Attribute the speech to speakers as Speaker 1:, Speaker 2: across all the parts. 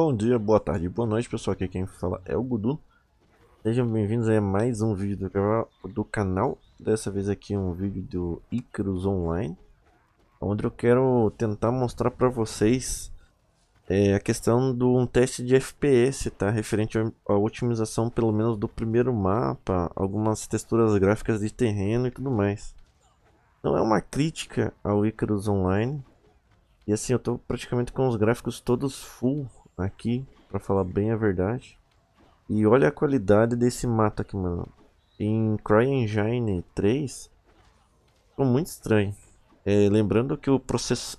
Speaker 1: Bom dia, boa tarde, boa noite pessoal, aqui quem fala é o Gudu Sejam bem-vindos a mais um vídeo do canal Dessa vez aqui um vídeo do Icarus Online Onde eu quero tentar mostrar para vocês é, a questão de um teste de FPS, tá? Referente à otimização pelo menos do primeiro mapa Algumas texturas gráficas de terreno e tudo mais Não é uma crítica ao Icarus Online e assim, eu estou praticamente com os gráficos todos full aqui, pra falar bem a verdade. E olha a qualidade desse mato aqui, mano. Em CryEngine 3, ficou muito estranho. É, lembrando que o processo,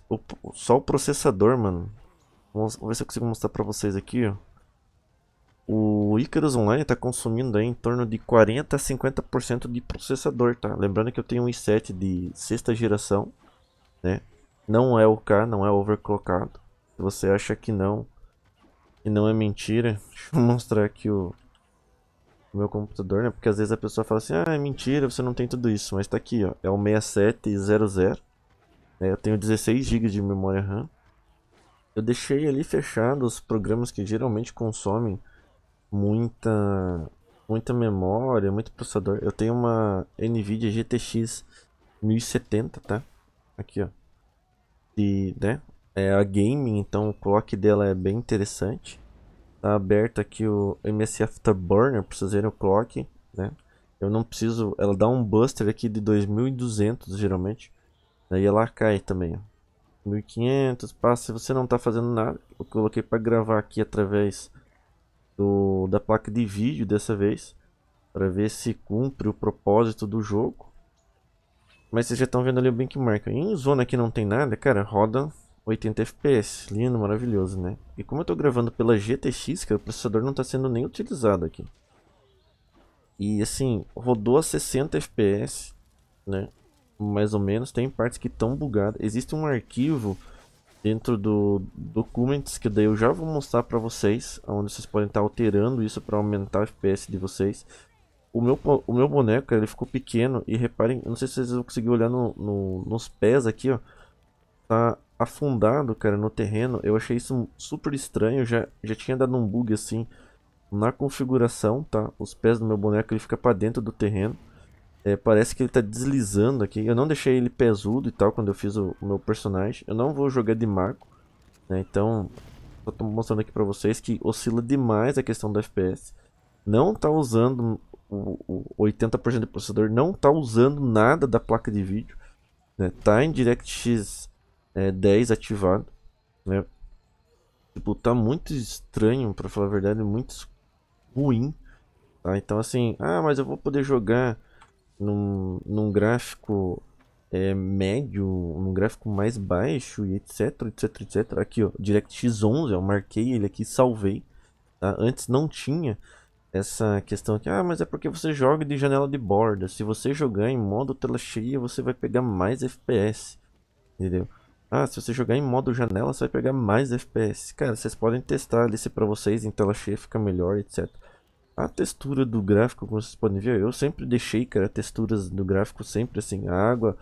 Speaker 1: só o processador, mano. Vamos, vamos ver se eu consigo mostrar pra vocês aqui, ó. O Icarus Online tá consumindo aí em torno de 40 a 50% de processador, tá? Lembrando que eu tenho um i7 de sexta geração, né? Não é o K, não é overclockado. Se você acha que não, e não é mentira. Deixa eu mostrar aqui o, o meu computador, né? Porque às vezes a pessoa fala assim, ah, é mentira, você não tem tudo isso. Mas tá aqui, ó. É o 6700. É, eu tenho 16 GB de memória RAM. Eu deixei ali fechado os programas que geralmente consomem muita muita memória, muito processador. Eu tenho uma Nvidia GTX 1070, tá? Aqui, ó. E, né? é a gaming, então o clock dela é bem interessante. Tá aberto aqui o MS Afterburner para vocês verem o clock, né? Eu não preciso, ela dá um buster aqui de 2200 geralmente. aí ela cai também, 1500, passa, se você não está fazendo nada, eu coloquei para gravar aqui através do, da placa de vídeo dessa vez, para ver se cumpre o propósito do jogo. Mas vocês já estão vendo ali o benchmark. Em zona que não tem nada, cara, roda 80 FPS, lindo, maravilhoso, né? E como eu estou gravando pela GTX, que o processador não está sendo nem utilizado aqui. E assim, rodou a 60 FPS, né? Mais ou menos, tem partes que estão bugadas. Existe um arquivo dentro do Documents, que daí eu já vou mostrar para vocês, onde vocês podem estar tá alterando isso para aumentar o FPS de vocês. O meu, o meu boneco, ele ficou pequeno, e reparem, não sei se vocês vão conseguir olhar no, no, nos pés aqui, ó. Tá afundado, cara, no terreno. Eu achei isso super estranho, já, já tinha dado um bug assim na configuração, tá? Os pés do meu boneco, ele fica para dentro do terreno. É, parece que ele tá deslizando aqui. Eu não deixei ele pesudo e tal quando eu fiz o, o meu personagem. Eu não vou jogar de mago, né? Então, só tô mostrando aqui para vocês que oscila demais a questão do FPS. Não tá usando o, o 80% do processador, não tá usando nada da placa de vídeo. Né? Tá em DirectX é, 10 ativado, né? Tipo, tá muito estranho, pra falar a verdade, muito ruim. Tá? Então assim, ah, mas eu vou poder jogar num, num gráfico é, médio, num gráfico mais baixo e etc, etc, etc. Aqui ó, DirectX 11, eu marquei ele aqui, salvei. Tá? Antes não tinha essa questão aqui, ah, mas é porque você joga de janela de borda. Se você jogar em modo tela cheia, você vai pegar mais FPS, entendeu? Ah, se você jogar em modo janela, você vai pegar mais FPS. Cara, vocês podem testar ali se pra vocês em tela cheia fica melhor, etc. A textura do gráfico, como vocês podem ver, eu sempre deixei, cara, texturas do gráfico sempre assim, a água.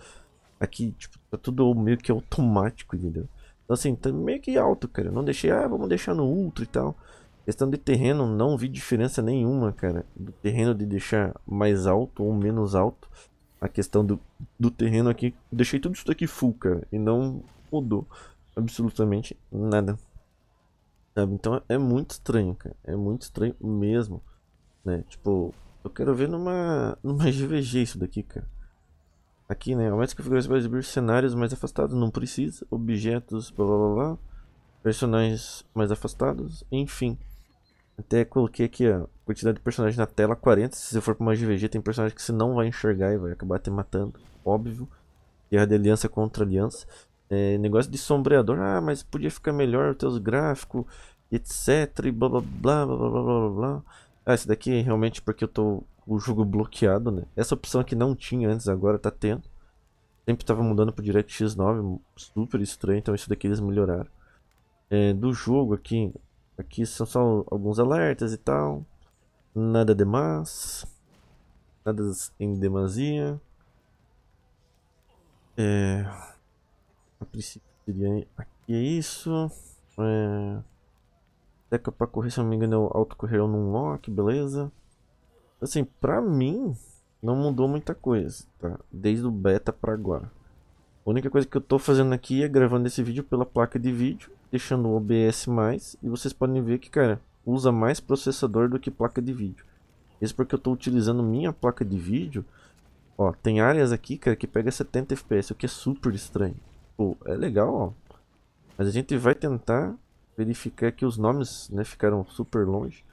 Speaker 1: Aqui, tipo, tá tudo meio que automático, entendeu? Então, assim, tá meio que alto, cara. não deixei, ah, vamos deixar no ultra e tal. Questão de terreno, não vi diferença nenhuma, cara. Do terreno de deixar mais alto ou menos alto. A questão do, do terreno aqui, deixei tudo isso daqui full, cara. E não mudou absolutamente nada. Então é muito estranho, cara. É muito estranho mesmo. Né? Tipo, eu quero ver numa, numa GVG isso daqui, cara. Aqui, né? Aumente configuração para exibir cenários mais afastados, não precisa. Objetos, blá blá blá. Personagens mais afastados, enfim. Até coloquei aqui a quantidade de personagens na tela, 40. Se você for para uma GVG, tem personagens que você não vai enxergar e vai acabar te matando, óbvio. Guerra de aliança contra aliança. É, negócio de sombreador, ah, mas podia ficar melhor os teus gráficos, etc. E blá blá blá blá blá blá blá. Ah, esse daqui é realmente porque eu tô o jogo bloqueado, né? Essa opção que não tinha antes, agora tá tendo. Sempre tava mudando pro DirectX 9, super estranho, então isso daqui eles melhoraram. É, do jogo aqui, aqui são só alguns alertas e tal. Nada demais. Nada em demasia. É... A princípio seria aqui é isso. É... para pra correr, se não me engano, eu o num lock, beleza. Assim, pra mim, não mudou muita coisa, tá? Desde o beta pra agora. A única coisa que eu tô fazendo aqui é gravando esse vídeo pela placa de vídeo, deixando o OBS+, e vocês podem ver que, cara, usa mais processador do que placa de vídeo. Isso porque eu estou utilizando minha placa de vídeo. Ó, tem áreas aqui, cara, que pega 70 FPS, o que é super estranho. Tipo, é legal, ó. Mas a gente vai tentar verificar que os nomes né, ficaram super longe.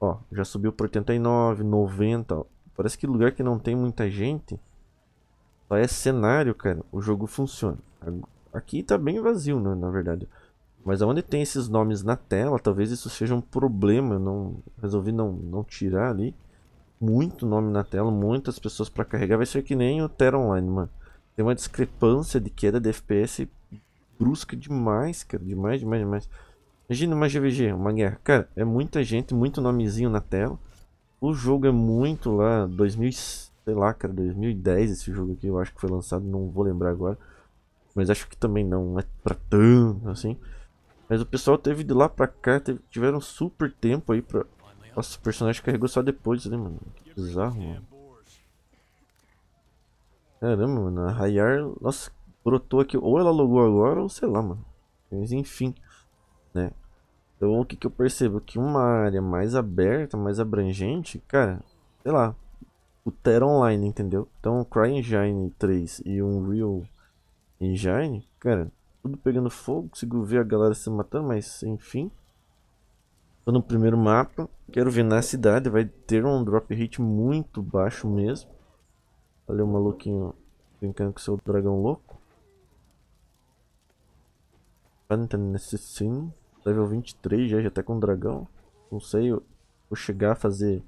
Speaker 1: Ó, já subiu por 89, 90. Ó. Parece que lugar que não tem muita gente, só é cenário, cara. O jogo funciona. Aqui tá bem vazio, né, na verdade. Mas aonde tem esses nomes na tela, talvez isso seja um problema. Eu não resolvi não, não tirar ali. Muito nome na tela, muitas pessoas para carregar. Vai ser que nem o Terra Online, mano. Tem uma discrepância de queda de FPS brusca demais, cara. Demais, demais, demais. Imagina uma GVG, uma guerra. Cara, é muita gente, muito nomezinho na tela. O jogo é muito lá, 2000, sei lá, cara, 2010 esse jogo aqui, eu acho que foi lançado, não vou lembrar agora. Mas acho que também não é pra tanto, assim. Mas o pessoal teve de lá pra cá, teve, tiveram super tempo aí pra... Nossa, o personagem carregou só depois, né, mano? Que bizarro, mano. Caramba, mano, a Hayar nossa, brotou aqui. Ou ela logou agora, ou sei lá, mano. Mas enfim, né? Então o que, que eu percebo? Que uma área mais aberta, mais abrangente, cara, sei lá, o Terra Online, entendeu? Então o CryEngine 3 e um Real Engine, cara, tudo pegando fogo, consigo ver a galera se matando, mas enfim. Tô no primeiro mapa, quero ver na cidade, vai ter um drop rate muito baixo mesmo. Olha o maluquinho brincando com seu dragão louco. Phantom Assassin, level 23 já, já tá com dragão. Não sei, eu vou chegar a fazer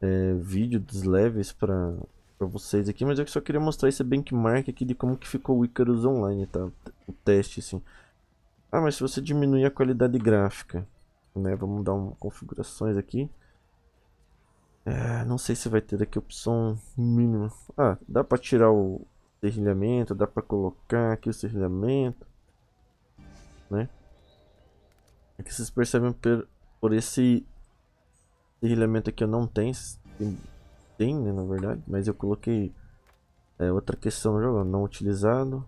Speaker 1: é, vídeo dos levels pra, pra vocês aqui, mas eu só queria mostrar esse benchmark aqui de como que ficou o Icarus Online, tá? O teste, assim. Ah, mas se você diminuir a qualidade gráfica, né? Vamos dar um configurações aqui. É, não sei se vai ter aqui opção mínima. Ah, dá para tirar o serrilhamento, dá para colocar aqui o serrilhamento, né? É que vocês percebem por, por esse serrilhamento aqui eu não tenho, tem, né, na verdade, mas eu coloquei é, outra questão no jogo, não utilizado.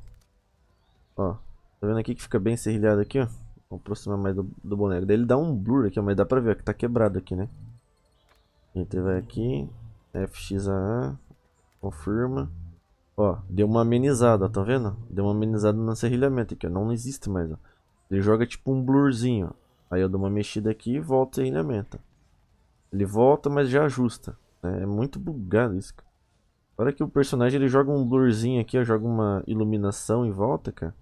Speaker 1: Ó, tá vendo aqui que fica bem serrilhado aqui, ó? Vou aproximar mais do, do boneco. Daí ele dá um blur aqui, ó, mas dá pra ver ó, que tá quebrado aqui, né? A gente vai aqui, FXAA, confirma. Ó, deu uma amenizada, tá vendo? Deu uma amenizada no serrilhamento aqui, ó. Não existe mais, ó. Ele joga tipo um blurzinho, ó. Aí eu dou uma mexida aqui e volta o serrilhamento. Ele volta, mas já ajusta. É, é muito bugado isso, cara. Agora que o personagem ele joga um blurzinho aqui, ó, joga uma iluminação em volta, cara.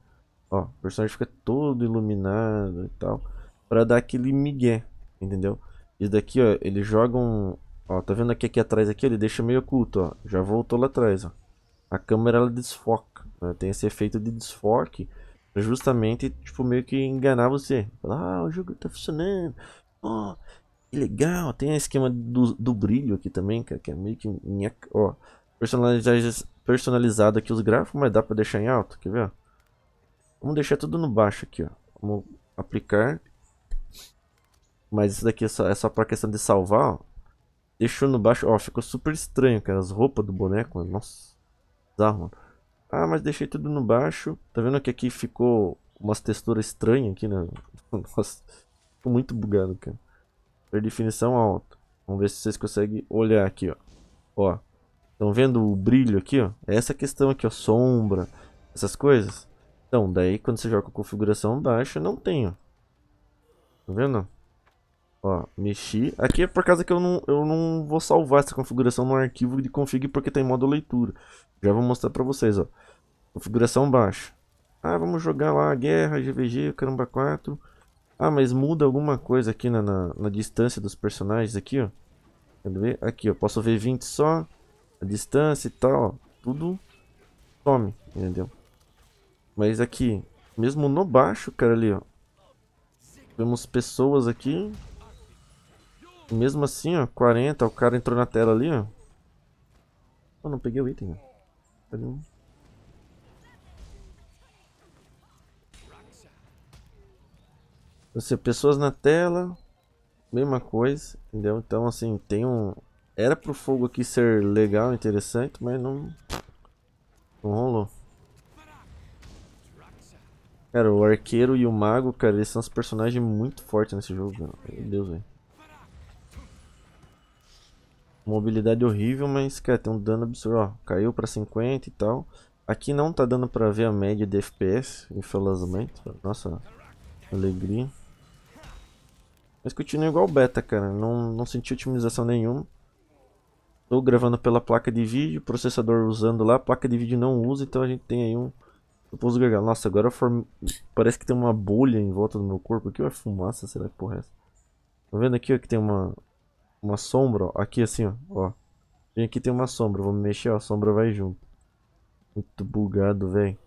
Speaker 1: Ó, o personagem fica todo iluminado e tal. Pra dar aquele migué, entendeu? Isso daqui, ó, ele joga um... Ó, tá vendo aqui, aqui atrás aqui? Ele deixa meio oculto, ó. Já voltou lá atrás, ó. A câmera, ela desfoca. Né? Tem esse efeito de desfoque. justamente, tipo, meio que enganar você. Falar, ah, o jogo tá funcionando. Ó, que legal. Tem o esquema do, do brilho aqui também, cara. Que é meio que... Ó, personalizado, personalizado aqui os gráficos, mas dá pra deixar em alto. Quer ver, ó? Vamos deixar tudo no baixo aqui, ó. Vamos aplicar mas isso daqui é só, é só pra questão de salvar, ó. Deixou no baixo, ó, ficou super estranho, cara, as roupas do boneco, mano. nossa, bizarro, mano. Ah, mas deixei tudo no baixo, tá vendo que aqui ficou umas texturas estranhas aqui, né? nossa, ficou muito bugado, cara. Per definição alta. Vamos ver se vocês conseguem olhar aqui, ó. Ó, estão vendo o brilho aqui, ó? É essa questão aqui, ó, sombra, essas coisas. Então, daí quando você joga com configuração baixa, não tem, ó. Tá vendo? Ó, mexi. Aqui é por causa que eu não, eu não vou salvar essa configuração no arquivo de config porque tem modo leitura. Já vou mostrar pra vocês, ó. Configuração baixa. Ah, vamos jogar lá guerra, GVG, caramba 4. Ah, mas muda alguma coisa aqui na, na, na distância dos personagens aqui, ó. Quer ver? Aqui, ó. Posso ver 20 só. A distância e tal, ó. Tudo some, entendeu? Mas aqui, mesmo no baixo, cara, ali, ó. Vemos pessoas aqui. Mesmo assim, ó, 40, o cara entrou na tela ali, ó. Eu não peguei o item, ó. um? Você, pessoas na tela, mesma coisa, entendeu? Então, assim, tem um... Era pro fogo aqui ser legal, interessante, mas não... Não rolou. Cara, o arqueiro e o mago, cara, eles são os personagens muito fortes nesse jogo, Meu Deus, velho. Mobilidade horrível, mas cara, tem um dano absurdo. Ó, caiu para 50 e tal. Aqui não tá dando para ver a média de FPS, infelizmente. Nossa, alegria. Mas continua igual beta, cara. Não, não senti otimização nenhuma. Estou gravando pela placa de vídeo, processador usando lá, placa de vídeo não usa, então a gente tem aí um... Nossa, agora form... parece que tem uma bolha em volta do meu corpo. O que é fumaça? Será que porra é essa? Tá vendo aqui ó, que tem uma, uma sombra, ó. Aqui assim, ó. Vem aqui, tem uma sombra. Vou mexer, ó. A sombra vai junto. Muito bugado, velho.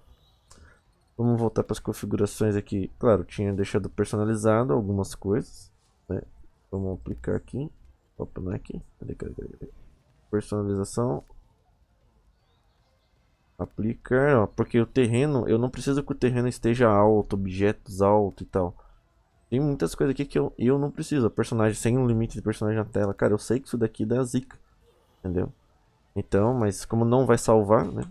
Speaker 1: Vamos voltar para as configurações aqui. Claro, tinha deixado personalizado algumas coisas. Né? Vamos aplicar aqui. Opa, não é aqui. Cadê, cadê, cadê? Personalização. Aplicar, ó, porque o terreno, eu não preciso que o terreno esteja alto, objetos alto e tal. Tem muitas coisas aqui que eu, eu não preciso. Personagem sem um limite de personagem na tela. Cara, eu sei que isso daqui dá zica. Entendeu? Então, mas como não vai salvar, né?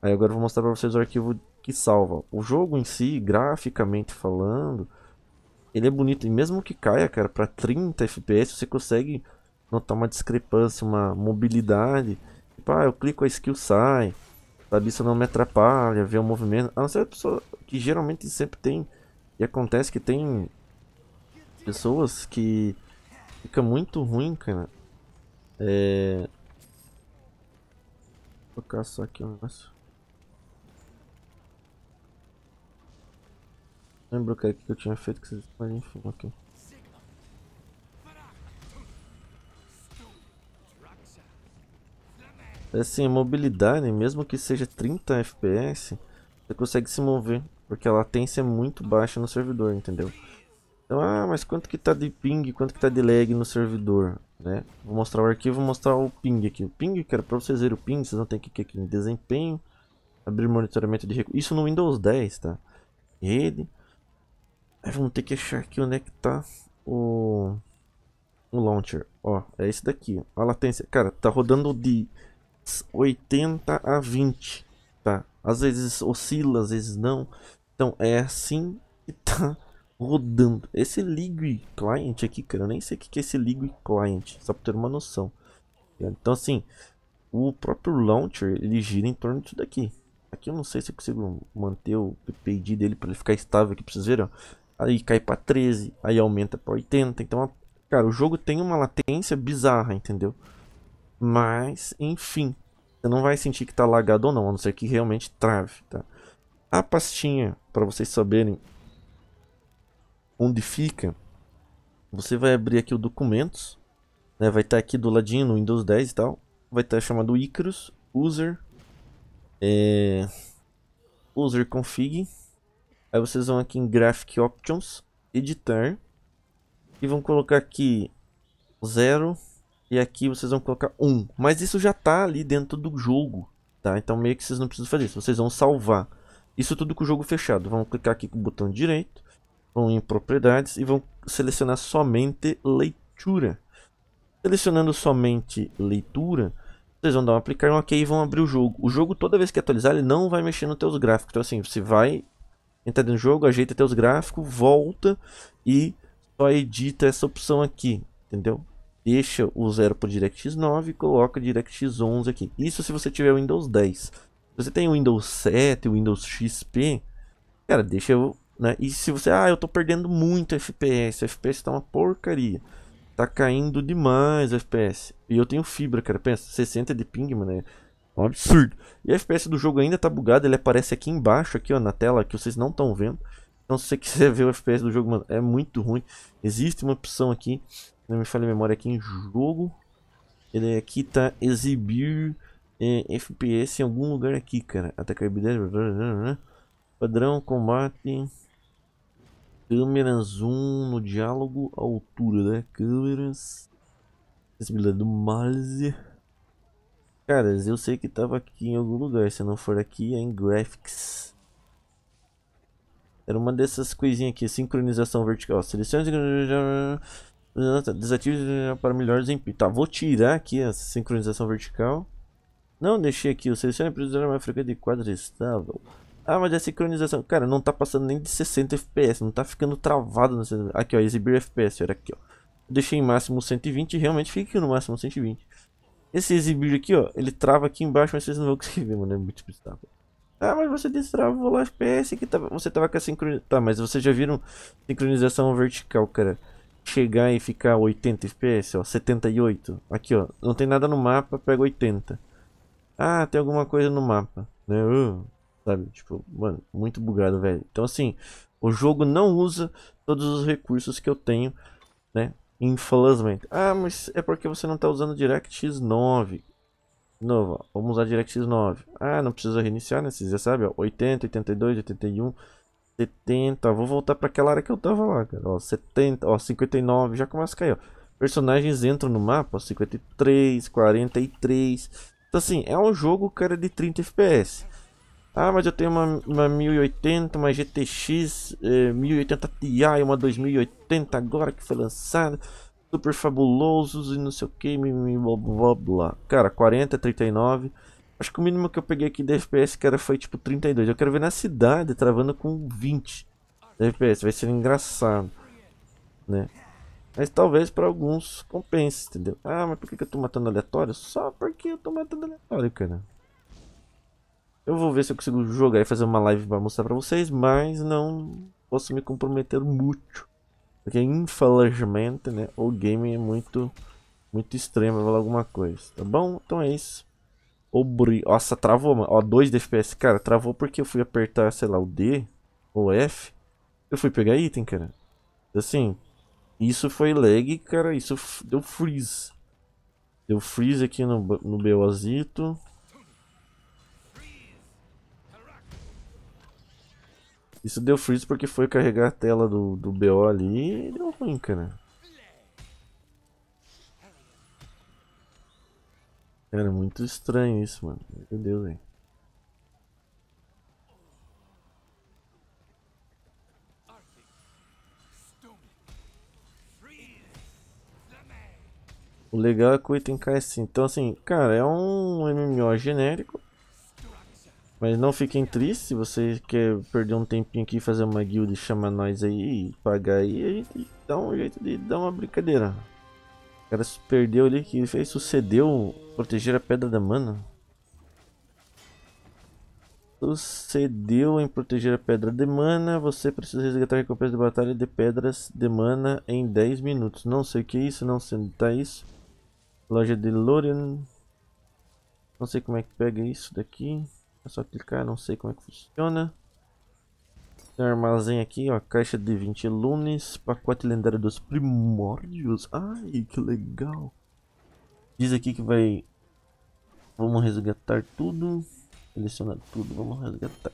Speaker 1: Aí agora eu vou mostrar pra vocês o arquivo que salva. O jogo em si, graficamente falando, ele é bonito. E mesmo que caia, cara, pra 30 FPS, você consegue notar uma discrepância, uma mobilidade. Tipo, ah, eu clico a skill, sai. Sabe, isso não me atrapalha, ver o movimento. A não ser a pessoa que geralmente sempre tem e acontece que tem pessoas que fica muito ruim, cara. É... Vou colocar só aqui o um negócio. Lembro, cara, é que eu tinha feito que vocês... Mas enfim, ok. É assim, a mobilidade, mesmo que seja 30 FPS, você consegue se mover porque a latência é muito baixa no servidor, entendeu? Então, ah, mas quanto que tá de ping, quanto que tá de lag no servidor, né? Vou mostrar o arquivo, vou mostrar o ping aqui. O ping, quero pra vocês verem o ping, vocês vão ter que ir aqui em desempenho, abrir monitoramento de recursos. Isso no Windows 10, tá? Rede. Aí vamos ter que achar aqui onde é que tá o, o launcher. Ó, é esse daqui. Ó. A latência, cara, tá rodando de 80 a 20 às vezes oscila, às vezes não. Então é assim que tá rodando. Esse Ligue Client aqui, cara, eu nem sei o que é esse Ligue Client, só para ter uma noção. Então assim, o próprio launcher ele gira em torno disso daqui. Aqui eu não sei se eu consigo manter o PID dele para ele ficar estável aqui para vocês verem. Ó. Aí cai para 13, aí aumenta para 80. Então, cara, o jogo tem uma latência bizarra, entendeu? Mas, enfim, você não vai sentir que está lagado ou não, a não ser que realmente trave, tá? A pastinha, para vocês saberem onde fica, você vai abrir aqui o documentos, né? vai estar tá aqui do ladinho no Windows 10 e tal, vai estar tá chamado Icarus, User, é... User Config, aí vocês vão aqui em Graphic Options, Editar, e vão colocar aqui 0, e aqui vocês vão colocar 1. Mas isso já está ali dentro do jogo, tá? Então meio que vocês não precisam fazer isso. Vocês vão salvar isso tudo com o jogo fechado. Vão clicar aqui com o botão direito. Vão em propriedades e vão selecionar somente leitura. Selecionando somente leitura, vocês vão dar um aplicar um OK e vão abrir o jogo. O jogo, toda vez que atualizar, ele não vai mexer nos teus gráficos. Então assim, você vai entrar no jogo, ajeita teus gráficos, volta e só edita essa opção aqui, entendeu? Deixa o 0 para DirectX 9 e coloca DirectX 11 aqui. Isso se você tiver Windows 10. Se você tem o Windows 7, o Windows XP, cara, deixa eu... Né? E se você, ah, eu estou perdendo muito FPS, FPS está uma porcaria. está caindo demais o FPS. E eu tenho fibra, cara, pensa, 60 de ping, mano, é um absurdo. E o FPS do jogo ainda está bugado, ele aparece aqui embaixo, aqui ó, na tela, que vocês não estão vendo. Então se você quiser ver o FPS do jogo, mano, é muito ruim. Existe uma opção aqui não me falha a memória aqui em jogo. Ele aqui tá exibir eh, é, FPS em algum lugar aqui, cara. Atacar habilidade, padrão, combate, câmera, zoom, no diálogo, altura, né? Câmeras, acessibilidade do mouse. Caras, eu sei que tava aqui em algum lugar, se não for aqui é em graphics. Era uma dessas coisinhas aqui, sincronização vertical. Selecione Desative para melhor desempenho. Tá, vou tirar aqui a sincronização vertical. Não, deixei aqui. O selecione prisioneiro uma frequente de quadro estável. Ah, mas a é sincronização... Cara, não tá passando nem de 60 FPS. Não tá ficando travado. No... Aqui, ó. Exibir FPS. Era aqui, ó. Deixei em máximo 120 realmente fica no máximo 120. Esse exibir aqui, ó. Ele trava aqui embaixo, mas vocês não vão conseguir ver, mano. É muito bizarro. Ah, mas você destravou o FPS que tava... você tava com a sincronização... Tá, mas vocês já viram sincronização vertical, cara chegar e ficar 80 FPS, ó, 78. Aqui, ó, não tem nada no mapa, pega 80. Ah, tem alguma coisa no mapa, né? Uh, sabe, tipo, mano, muito bugado, velho. Então, assim, o jogo não usa todos os recursos que eu tenho, né? Infelizmente. Ah, mas é porque você não está usando DirectX 9. De novo, ó, vamos usar DirectX 9. Ah, não precisa reiniciar, né? Vocês já sabem, ó, 80, 82, 81... 70. Vou voltar para aquela área que eu tava lá, cara. Ó, 70, ó, 59. Já começa a cair, ó. Personagens entram no mapa, ó, 53, 43. Então, assim, é um jogo, cara, de 30 FPS. Ah, mas eu tenho uma, uma 1080, uma GTX eh, 1080 Ti, uma 2080 agora que foi lançada. Super fabulosos e não sei o que, blá blá blá. Cara, 40, 39. Acho que o mínimo que eu peguei aqui de FPS, cara, foi tipo 32. Eu quero ver na cidade travando com 20 de FPS. Vai ser engraçado, né? Mas talvez para alguns compense, entendeu? Ah, mas por que, que eu tô matando aleatório? Só porque eu tô matando aleatório, cara. Eu vou ver se eu consigo jogar e fazer uma live para mostrar para vocês, mas não posso me comprometer muito. Porque infelizmente, né, o game é muito muito extremo, vai falar alguma coisa, tá bom? Então é isso. Obri... Nossa, travou, mano. Ó, 2 de FPS. Cara, travou porque eu fui apertar, sei lá, o D ou F. Eu fui pegar item, cara. Assim, isso foi lag, cara. Isso deu freeze. Deu freeze aqui no, no BOzito. Isso deu freeze porque foi carregar a tela do, do BO ali e deu ruim, cara. Cara, é muito estranho isso, mano. Meu Deus, velho. O legal é que o item cai é assim. Então, assim, cara, é um MMO genérico. Mas não fiquem tristes, se você quer perder um tempinho aqui fazer uma guild, chama nós aí e pagar aí, a gente dá um jeito de dar uma brincadeira. O cara se perdeu ali, que ele fez? Sucedeu proteger a pedra da mana? Sucedeu em proteger a pedra de mana. Você precisa resgatar a recompensa de batalha de pedras de mana em 10 minutos. Não sei o que é isso, não sei onde tá isso. Loja de Lorian. Não sei como é que pega isso daqui. É só clicar, não sei como é que funciona. Tem um armazém aqui, ó, caixa de 20 lunes, pacote lendário dos primórdios. Ai, que legal. Diz aqui que vai... Vamos resgatar tudo. Selecionar tudo, vamos resgatar.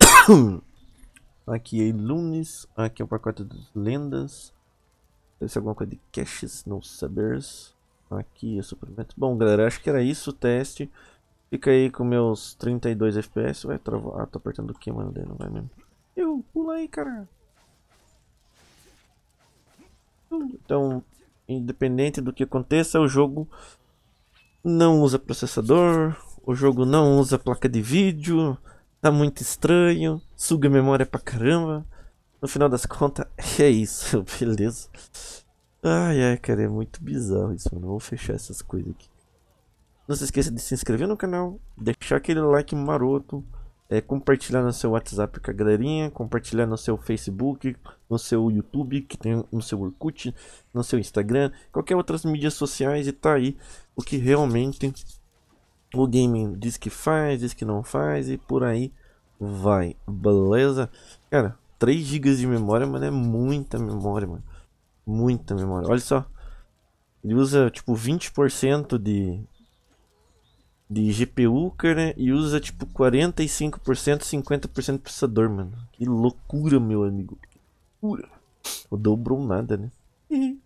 Speaker 1: aqui é lunes, aqui é o pacote das lendas. Deve ser alguma coisa de caches, não sabers. Aqui é suprimento. Bom, galera, acho que era isso o teste. Fica aí com meus 32 FPS. Vai travar. Ah, tô apertando o que, mano? não vai mesmo. Eu, pula aí, cara. Então, independente do que aconteça, o jogo não usa processador. O jogo não usa placa de vídeo. Tá muito estranho. Suga memória pra caramba. No final das contas, é isso, beleza? Ai, ai, cara, é muito bizarro isso, mano. Vou fechar essas coisas aqui. Não se esqueça de se inscrever no canal, deixar aquele like maroto, é, compartilhar no seu WhatsApp com a galerinha, compartilhar no seu Facebook, no seu YouTube, que tem no seu Orkut, no seu Instagram, qualquer outras mídias sociais e tá aí o que realmente o gaming diz que faz, diz que não faz e por aí vai, beleza? Cara, 3 GB de memória, mano, é muita memória, mano. Muita memória. Olha só. Ele usa tipo 20% de de GPU, cara, e usa tipo 45%, 50% de processador, mano. Que loucura, meu amigo. Que loucura. Não dobrou nada, né?